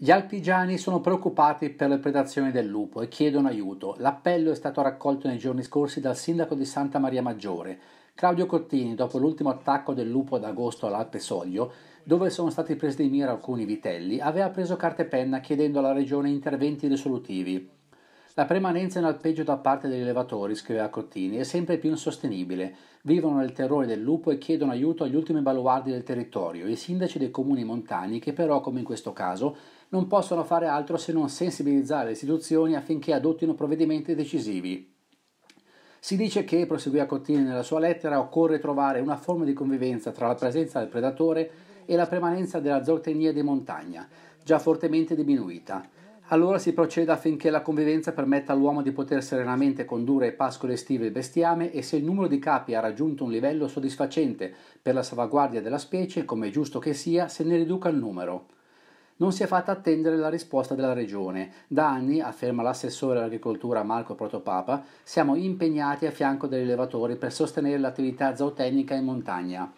Gli alpigiani sono preoccupati per le predazioni del lupo e chiedono aiuto. L'appello è stato raccolto nei giorni scorsi dal sindaco di Santa Maria Maggiore, Claudio Cottini, dopo l'ultimo attacco del lupo ad agosto all'Alpe Soglio, dove sono stati presi di mira alcuni vitelli, aveva preso carta e penna chiedendo alla regione interventi risolutivi. La permanenza in alpeggio da parte degli elevatori, scriveva Cottini, è sempre più insostenibile. Vivono nel terrore del lupo e chiedono aiuto agli ultimi baluardi del territorio, i sindaci dei comuni montani che però, come in questo caso, non possono fare altro se non sensibilizzare le istituzioni affinché adottino provvedimenti decisivi. Si dice che, proseguiva Cottini nella sua lettera, occorre trovare una forma di convivenza tra la presenza del predatore e la permanenza della zootecnia di montagna, già fortemente diminuita allora si proceda affinché la convivenza permetta all'uomo di poter serenamente condurre i pascoli estivi e il bestiame e se il numero di capi ha raggiunto un livello soddisfacente per la salvaguardia della specie, come è giusto che sia, se ne riduca il numero. Non si è fatta attendere la risposta della Regione. Da anni, afferma l'assessore all'agricoltura Marco Protopapa, siamo impegnati a fianco degli elevatori per sostenere l'attività zootecnica in montagna.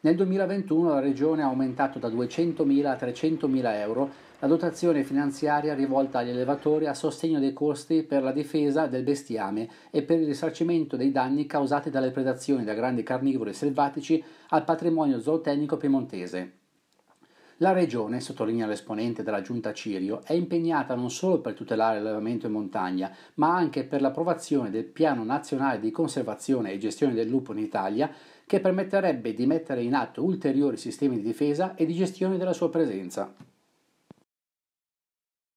Nel 2021 la Regione ha aumentato da 200.000 a 300.000 euro la dotazione finanziaria rivolta agli allevatori a sostegno dei costi per la difesa del bestiame e per il risarcimento dei danni causati dalle predazioni da grandi carnivori selvatici al patrimonio zootecnico piemontese. La Regione, sottolinea l'esponente della Giunta Cirio, è impegnata non solo per tutelare l'allevamento in montagna, ma anche per l'approvazione del Piano Nazionale di Conservazione e Gestione del Lupo in Italia, che permetterebbe di mettere in atto ulteriori sistemi di difesa e di gestione della sua presenza.